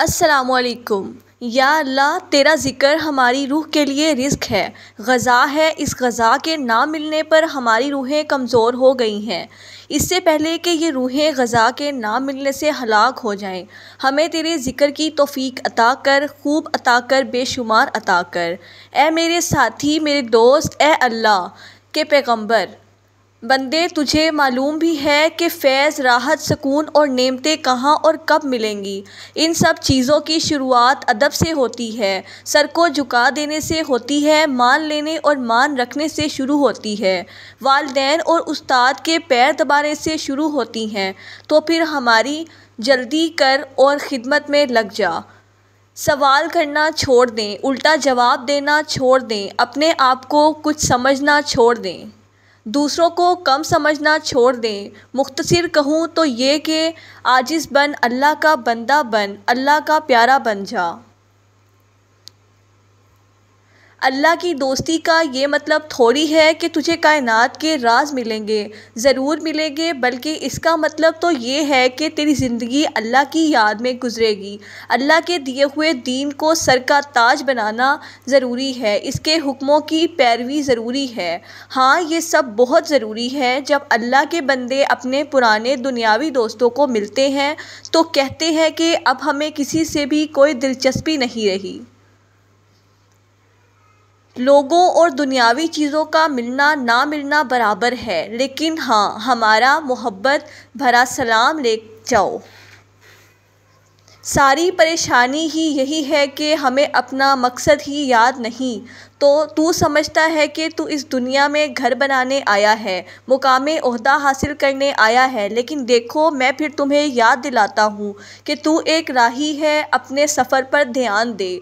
असलकुम या अल्लाह तेरा ज़िक्र हमारी रूह के लिए रिस्क है गज़ा है इस गज़ा के ना मिलने पर हमारी रूहें कमज़ोर हो गई हैं इससे पहले कि ये रूहें गज़ा के ना मिलने से हलाक हो जाएं हमें तेरे ज़िक्र की तोफ़ीक अता कर खूब अता कर बेशुमार अता कर ए मेरे साथी मेरे दोस्त ए अल्लाह के पैगम्बर बंदे तुझे मालूम भी है कि फैज़ राहत सुकून और नेमतें कहाँ और कब मिलेंगी इन सब चीज़ों की शुरुआत अदब से होती है सर को झुका देने से होती है मान लेने और मान रखने से शुरू होती है वालदेन और उस्ताद के पैर दबाने से शुरू होती हैं तो फिर हमारी जल्दी कर और ख़िदमत में लग जा सवाल करना छोड़ दें उल्टा जवाब देना छोड़ दें अपने आप को कुछ समझना छोड़ दें दूसरों को कम समझना छोड़ दें मुख्तसर कहूँ तो ये कि आजिज़ बन अल्लाह का बंदा बन अल्लाह का प्यारा बन जा अल्लाह की दोस्ती का ये मतलब थोड़ी है कि तुझे कायनात के राज मिलेंगे ज़रूर मिलेंगे बल्कि इसका मतलब तो ये है कि तेरी ज़िंदगी अल्लाह की याद में गुजरेगी अल्लाह के दिए हुए दीन को सर का ताज बनाना ज़रूरी है इसके हुक्मों की पैरवी ज़रूरी है हाँ ये सब बहुत ज़रूरी है जब अल्लाह के बंदे अपने पुराने दुनियावी दोस्तों को मिलते हैं तो कहते हैं कि अब हमें किसी से भी कोई दिलचस्पी नहीं रही लोगों और दुनियावी चीज़ों का मिलना ना मिलना बराबर है लेकिन हाँ हमारा मोहब्बत भरा सलाम ले जाओ सारी परेशानी ही यही है कि हमें अपना मकसद ही याद नहीं तो तू समझता है कि तू इस दुनिया में घर बनाने आया है मुकाम अहदा हासिल करने आया है लेकिन देखो मैं फिर तुम्हें याद दिलाता हूँ कि तू एक राही है अपने सफ़र पर ध्यान दे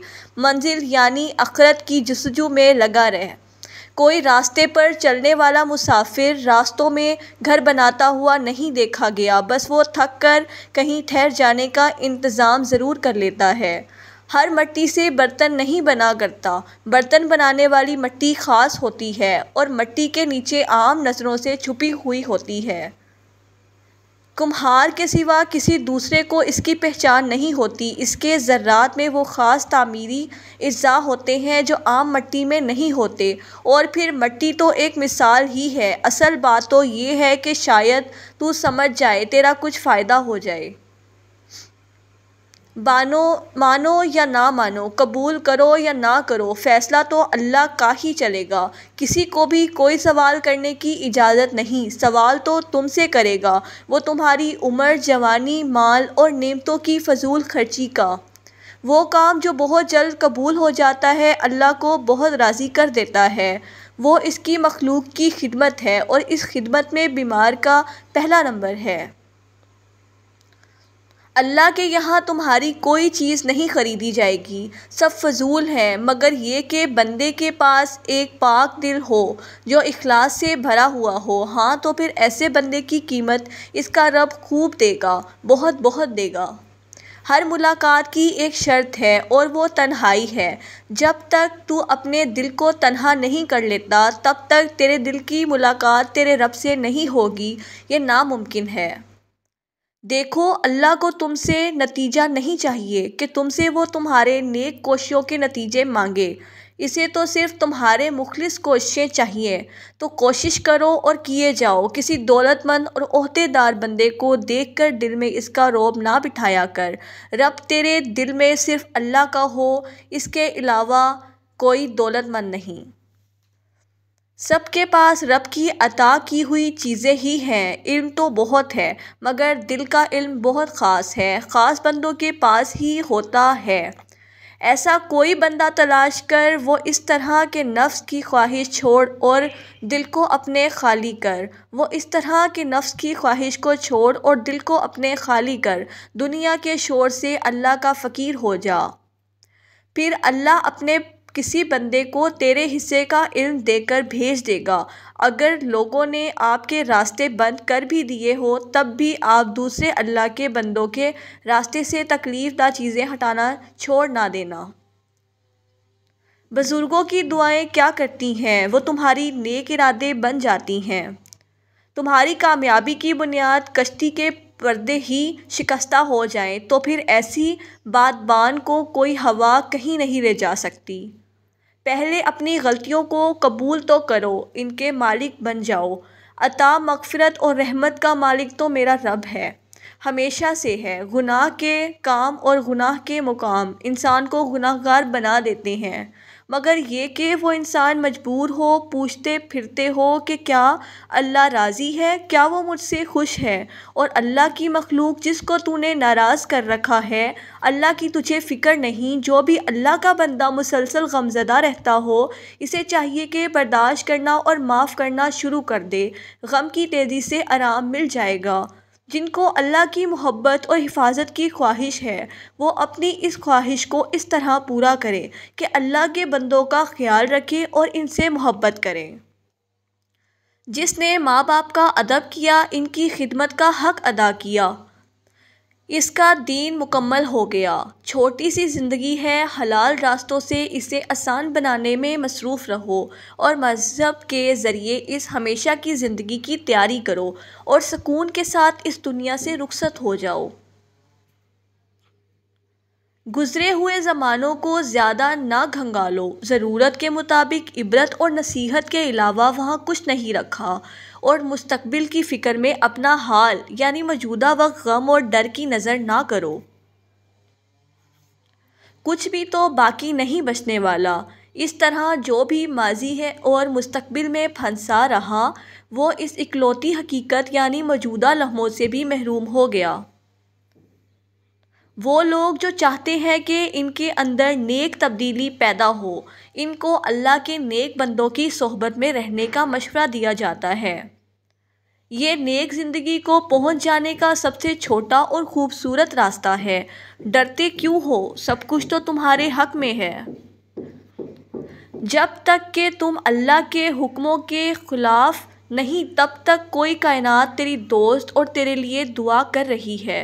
मंजिल यानी अखरत की जसजू में लगा रह कोई रास्ते पर चलने वाला मुसाफिर रास्तों में घर बनाता हुआ नहीं देखा गया बस वो थक कर कहीं ठहर जाने का इंतज़ाम ज़रूर कर लेता है हर मट्टी से बर्तन नहीं बना करता बर्तन बनाने वाली मट्टी ख़ास होती है और मट्टी के नीचे आम नज़रों से छुपी हुई होती है कुम्हार के सिवा किसी दूसरे को इसकी पहचान नहीं होती इसके ज़रात में वो ख़ास तामीरी अज्जा होते हैं जो आम मट्टी में नहीं होते और फिर मट्टी तो एक मिसाल ही है असल बात तो ये है कि शायद तू समझ जाए तेरा कुछ फ़ायदा हो जाए मानो मानो या ना मानो कबूल करो या ना करो फ़ैसला तो अल्लाह का ही चलेगा किसी को भी कोई सवाल करने की इजाज़त नहीं सवाल तो तुमसे करेगा वो तुम्हारी उम्र जवानी माल और नेमतों की फजूल खर्ची का वो काम जो बहुत जल्द कबूल हो जाता है अल्लाह को बहुत राज़ी कर देता है वो इसकी मखलूक की खिदमत है और इस खिदमत में बीमार का पहला नंबर है अल्लाह के यहाँ तुम्हारी कोई चीज़ नहीं ख़रीदी जाएगी सब फजूल हैं मगर ये कि बंदे के पास एक पाक दिल हो जो इखलास से भरा हुआ हो हाँ तो फिर ऐसे बंदे की कीमत इसका रब खूब देगा बहुत बहुत देगा हर मुलाकात की एक शर्त है और वो तन्हाई है जब तक तू अपने दिल को तन्हा नहीं कर लेता तब तक तेरे दिल की मुलाकात तेरे रब से नहीं होगी ये नामुमकिन है देखो अल्लाह को तुमसे नतीजा नहीं चाहिए कि तुमसे वो तुम्हारे नेक कोशिशों के नतीजे मांगे इसे तो सिर्फ तुम्हारे मुखलिस कोशिशें चाहिए तो कोशिश करो और किए जाओ किसी दौलतमंद और अहदेदार बंदे को देखकर दिल में इसका रोब ना बिठाया कर रब तेरे दिल में सिर्फ अल्लाह का हो इसके अलावा कोई दौलतमंद नहीं सबके पास रब की अता की हुई चीज़ें ही हैं इल्म तो बहुत है मगर दिल का इल्म बहुत ख़ास है ख़ास बंदों के पास ही होता है ऐसा कोई बंदा तलाश कर वो इस तरह के नफ्स की ख्वाहिश छोड़ और दिल को अपने खाली कर वो इस तरह के नफ्स की ख्वाहिश को छोड़ और दिल को अपने खाली कर दुनिया के शोर से अल्लाह का फ़कीर हो जा फिर अल्लाह अपने किसी बंदे को तेरे हिस्से का इल्म देकर भेज देगा अगर लोगों ने आपके रास्ते बंद कर भी दिए हो तब भी आप दूसरे अल्लाह के बंदों के रास्ते से तकलीफदार चीज़ें हटाना छोड़ ना देना बुज़ुर्गों की दुआएं क्या करती हैं वो तुम्हारी नेक इरादे बन जाती हैं तुम्हारी कामयाबी की बुनियाद कश्ती के पर्दे ही शिकस्ता हो जाएं तो फिर ऐसी बात बान को कोई हवा कहीं नहीं ले जा सकती पहले अपनी गलतियों को कबूल तो करो इनके मालिक बन जाओ अता मगफ़रत और रहमत का मालिक तो मेरा रब है हमेशा से है गुनाह के काम और गुनाह के मुकाम इंसान को गुनाहगार बना देते हैं मगर ये कि वो इंसान मजबूर हो पूछते फिरते हो कि क्या अल्लाह राज़ी है क्या वो मुझसे खुश है और अल्लाह की मखलूक जिसको तूने नाराज़ कर रखा है अल्लाह की तुझे फ़िक्र नहीं जो भी अल्लाह का बंदा मुसलसल गमजदा रहता हो इसे चाहिए कि बर्दाश्त करना और माफ़ करना शुरू कर दे गम की तेज़ी से आराम मिल जाएगा जिनको अल्लाह की मोहब्बत और हिफाजत की ख्वाहिश है वो अपनी इस ख्वाहिश को इस तरह पूरा करें कि अल्लाह के बंदों का ख्याल रखें और इनसे मोहब्बत करें जिसने माँ बाप का अदब किया इनकी खिदमत का हक अदा किया इसका दीन मुकम्मल हो गया छोटी सी ज़िंदगी है हलाल रास्तों से इसे आसान बनाने में मसरूफ़ रहो और मज़हब के ज़रिए इस हमेशा की ज़िंदगी की तैयारी करो और सुकून के साथ इस दुनिया से रुखसत हो जाओ गुज़रे हुए ज़मानों को ज़्यादा ना घंगालो ज़रूरत के मुताबिक इबरत और नसीहत के अलावा वहाँ कुछ नहीं रखा और मुस्तबिल की फ़िक्र में अपना हाल यानी मौजूदा वक्त गम और डर की नज़र ना करो कुछ भी तो बाकी नहीं बचने वाला इस तरह जो भी माजी है और मुस्तबिल में फंसा रहा वो इस इकलौती हकीकत यानी मौजूदा लम्हों से भी महरूम हो गया वो लोग जो चाहते हैं कि इनके अंदर नेक तब्दीली पैदा हो इनको अल्लाह के नेक बंदों की सोहबत में रहने का मशवरा दिया जाता है ये नेक ज़िंदगी को पहुंच जाने का सबसे छोटा और ख़ूबसूरत रास्ता है डरते क्यों हो सब कुछ तो तुम्हारे हक में है जब तक के तुम अल्लाह के हुक्मों के ख़िलाफ़ नहीं तब तक कोई कायनात तेरी दोस्त और तेरे लिए दुआ कर रही है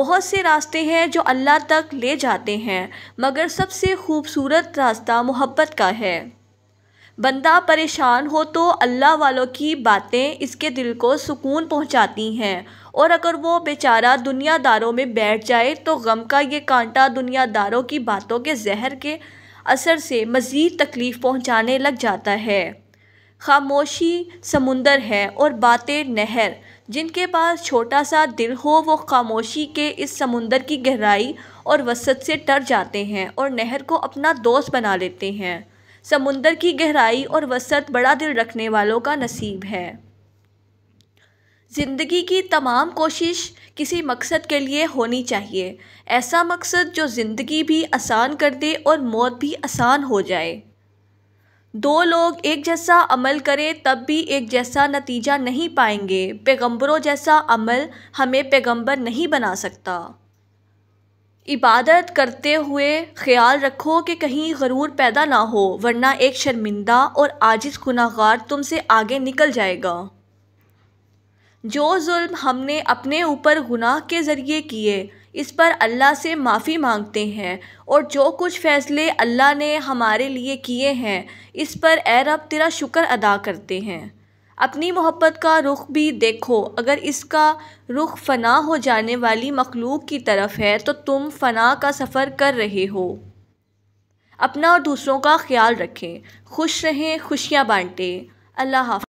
बहुत से रास्ते हैं जो अल्लाह तक ले जाते हैं मगर सबसे खूबसूरत रास्ता मोहब्बत का है बंदा परेशान हो तो अल्लाह वालों की बातें इसके दिल को सुकून पहुंचाती हैं और अगर वो बेचारा दुनियादारों में बैठ जाए तो गम का ये कांटा दुनियादारों की बातों के जहर के असर से मज़ीद तकलीफ़ पहुंचाने लग जाता है खामोशी समुंदर है और बातें नहर जिनके पास छोटा सा दिल हो वो खामोशी के इस समुंदर की गहराई और वसत से टर जाते हैं और नहर को अपना दोस्त बना लेते हैं समुंदर की गहराई और वसत बड़ा दिल रखने वालों का नसीब है ज़िंदगी की तमाम कोशिश किसी मकसद के लिए होनी चाहिए ऐसा मकसद जो ज़िंदगी भी आसान कर दे और मौत भी आसान हो जाए दो लोग एक जैसा अमल करें तब भी एक जैसा नतीजा नहीं पाएंगे पैगंबरों जैसा अमल हमें पैगंबर नहीं बना सकता इबादत करते हुए ख्याल रखो कि कहीं गरूर पैदा ना हो वरना एक शर्मिंदा और आजिज़ गुनागार तुमसे आगे निकल जाएगा जो जुल्म हमने अपने ऊपर गुनाह के ज़रिए किए इस पर अल्लाह से माफ़ी मांगते हैं और जो कुछ फ़ैसले अल्लाह ने हमारे लिए किए हैं इस पर ए रब तेरा शुक्र अदा करते हैं अपनी मोहब्बत का रुख भी देखो अगर इसका रुख फ़ना हो जाने वाली मखलूक की तरफ है तो तुम फ़ना का सफ़र कर रहे हो अपना और दूसरों का ख्याल रखें खुश रहें खुशियाँ बाँटें अल्लाह हाफ